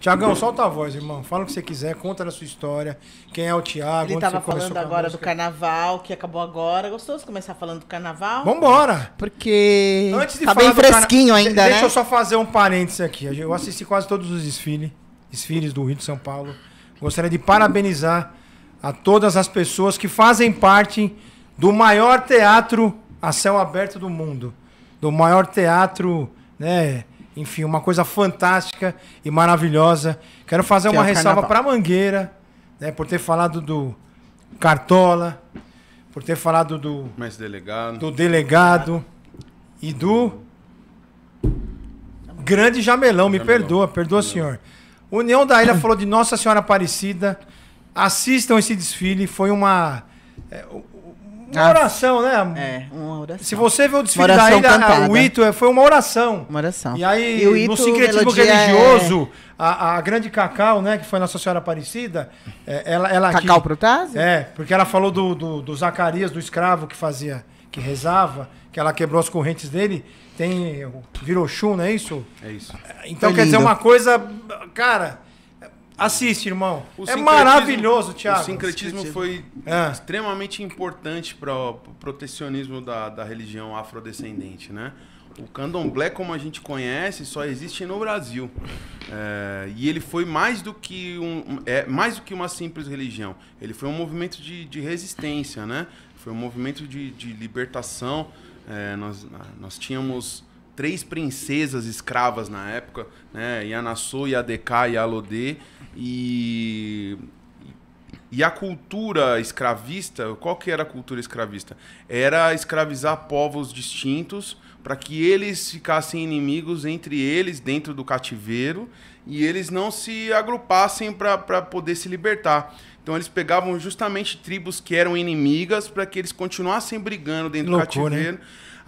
Tiagão, solta a voz, irmão. Fala o que você quiser, conta a sua história. Quem é o Tiago? Ele estava falando agora do carnaval, que acabou agora. Gostoso começar falando do carnaval? Vambora! Porque Antes de tá bem fresquinho carna... ainda, Deixa né? Deixa eu só fazer um parêntese aqui. Eu assisti quase todos os desfiles, desfiles do Rio de São Paulo. Gostaria de parabenizar a todas as pessoas que fazem parte do maior teatro a céu aberto do mundo. Do maior teatro, né? Enfim, uma coisa fantástica e maravilhosa. Quero fazer que é uma é ressalva para Mangueira, né, por ter falado do Cartola, por ter falado do mais delegado, do delegado e do grande Jamelão. Me Jamelão. perdoa, perdoa, Jamelão. senhor. União da Ilha falou de Nossa Senhora Aparecida. Assistam esse desfile, foi uma é, uma ah, oração, né? É, uma oração. Se você vê o desfile da ilha, o Ito é, foi uma oração. Uma oração. E aí, e o Ito, no sincretismo é- religioso, é... a, a, grande Cacau, né, que foi Nossa Senhora Aparecida, é, ela... ela Cacau protase É, porque ela falou do, do, do Zacarias, do escravo que fazia, que rezava, que ela quebrou as correntes dele, tem... virou chum, não é isso? É isso. Então, foi quer lindo. dizer, uma coisa... Cara... Assiste, irmão. O é maravilhoso, Thiago. O sincretismo foi é. extremamente importante para o protecionismo da, da religião afrodescendente, né? O candomblé, como a gente conhece, só existe no Brasil. É, e ele foi mais do que um, é, mais do que uma simples religião. Ele foi um movimento de, de resistência, né? Foi um movimento de, de libertação. É, nós, nós tínhamos três princesas escravas na época, né? Yanassou, Yadeká e Alodê. E e a cultura escravista, qual que era a cultura escravista? Era escravizar povos distintos para que eles ficassem inimigos entre eles dentro do cativeiro e eles não se agrupassem para poder se libertar. Então eles pegavam justamente tribos que eram inimigas para que eles continuassem brigando dentro Loucura, do cativeiro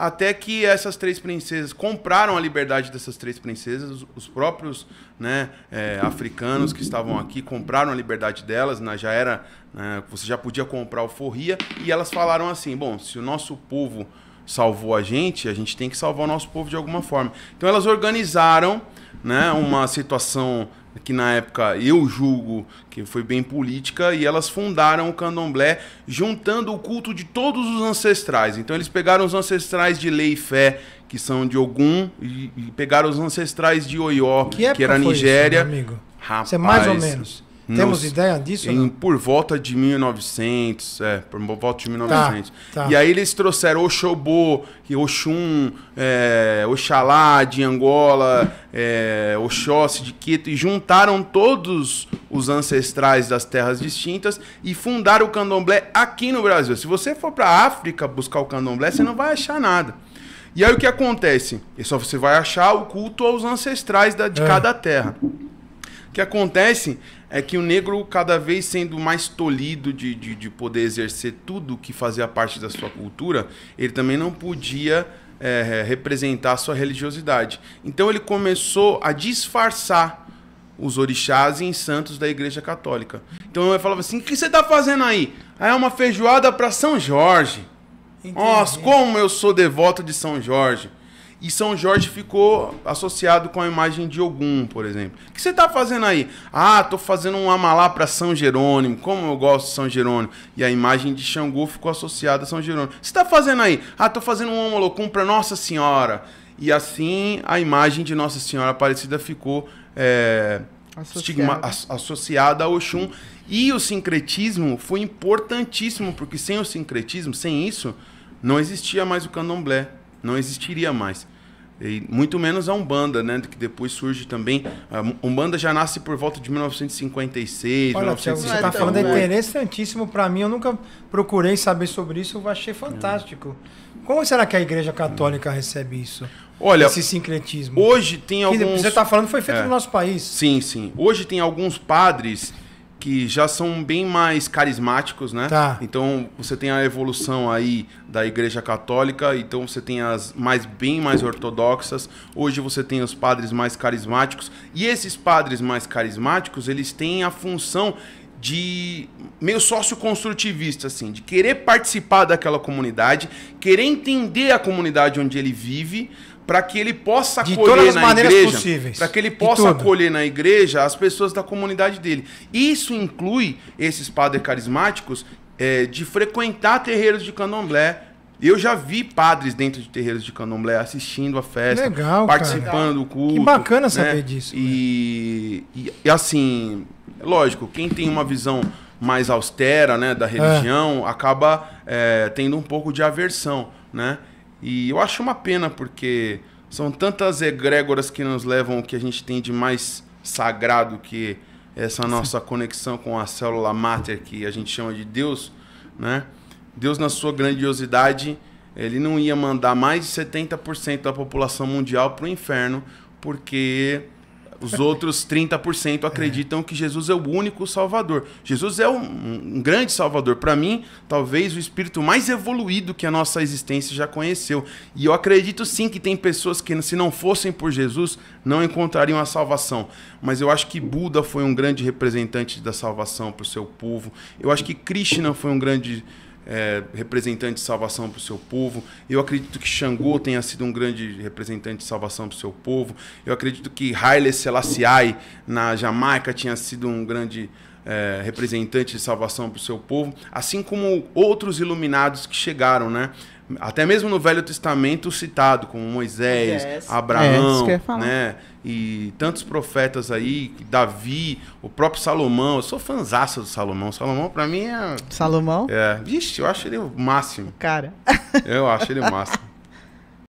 até que essas três princesas compraram a liberdade dessas três princesas, os próprios né, é, africanos que estavam aqui compraram a liberdade delas, né, já era, né, você já podia comprar alforria, e elas falaram assim, bom, se o nosso povo salvou a gente, a gente tem que salvar o nosso povo de alguma forma. Então elas organizaram né? Uma situação que na época eu julgo que foi bem política, e elas fundaram o candomblé juntando o culto de todos os ancestrais. Então eles pegaram os ancestrais de lei e fé, que são de Ogum, e, pegaram os ancestrais de Oió, que, que era Nigéria. Isso, Rapaz, Isso é mais ou menos. Temos nos, ideia disso? Em, por volta de 1900, é, por volta de 1900. Tá, tá. E aí eles trouxeram Oxobo, Oxum, é, Oxalá de Angola, é, Oxóssi de Quito, e juntaram todos os ancestrais das terras distintas e fundaram o candomblé aqui no Brasil. Se você for para a África buscar o candomblé, você não vai achar nada. E aí o que acontece? E só você vai achar o culto aos ancestrais da, de é. cada terra. O que acontece é que o negro, cada vez sendo mais tolhido de, de, de poder exercer tudo que fazia parte da sua cultura, ele também não podia é, é representar a sua religiosidade. Então ele começou a disfarçar os orixás em santos da igreja católica. Então eu falava assim, o que você está fazendo aí? aí é uma feijoada para São Jorge. Entendi. Nossa, como eu sou devoto de São Jorge e São Jorge ficou associado com a imagem de Ogum, por exemplo. O que você está fazendo aí? Ah, tô fazendo um amalá para São Jerônimo, como eu gosto de São Jerônimo. E a imagem de Xangô ficou associada a São Jerônimo. O que você está fazendo aí? Ah, tô fazendo um homolocum para Nossa Senhora. E assim a imagem de Nossa Senhora Aparecida ficou é, associada. Estigma, associada a Oxum. E o sincretismo foi importantíssimo, porque sem o sincretismo, sem isso, não existia mais o candomblé. Não existiria mais. E muito menos a Umbanda, né? Que depois surge também. A Umbanda já nasce por volta de 1956, Olha, 1958. Você está falando é interessantíssimo para mim. Eu nunca procurei saber sobre isso, eu achei fantástico. É. Como será que a Igreja Católica é. recebe isso? Olha, esse sincretismo. Hoje tem alguns. Que você está falando foi feito é. no nosso país. Sim, sim. Hoje tem alguns padres que já são bem mais carismáticos, né? Tá. Então você tem a evolução aí da Igreja Católica, então você tem as mais bem mais ortodoxas. Hoje você tem os padres mais carismáticos e esses padres mais carismáticos eles têm a função de meio sócio-construtivista, assim, de querer participar daquela comunidade, querer entender a comunidade onde ele vive, para que ele possa acolher na igreja, para que ele possa acolher na igreja as pessoas da comunidade dele. Isso inclui esses padres carismáticos é, de frequentar terreiros de candomblé. Eu já vi padres dentro de terreiros de candomblé assistindo a festa, Legal, participando cara. do culto. Que bacana né? saber disso. E, né? e, e assim, lógico, quem tem uma visão mais austera né, da é. religião é. acaba é, tendo um pouco de aversão, né? E eu acho uma pena, porque são tantas egrégoras que nos levam o que a gente tem de mais sagrado, que essa nossa Sim. conexão com a célula mater, que a gente chama de Deus, né? Deus, na sua grandiosidade, ele não ia mandar mais de 70% da população mundial para o inferno, porque os outros 30% acreditam que Jesus é o único Salvador. Jesus é um, um grande Salvador. Para mim, talvez o espírito mais evoluído que a nossa existência já conheceu. E eu acredito sim que tem pessoas que, se não fossem por Jesus, não encontrariam a salvação. Mas eu acho que Buda foi um grande representante da salvação para o seu povo. Eu acho que Krishna foi um grande é, representante de salvação para o seu povo. Eu acredito que Xangô tenha sido um grande representante de salvação para o seu povo. Eu acredito que Haile Selassie na Jamaica tinha sido um grande é, representante de salvação para o seu povo, assim como outros iluminados que chegaram, né? até mesmo no Velho Testamento citado, como Moisés, yes. É, Abraão, é, né? E tantos profetas aí, Davi, o próprio Salomão. Eu sou fanzaça do Salomão. Salomão, para mim, é. Salomão? É. Vixe, eu acho ele o máximo. Cara. Eu acho ele o máximo.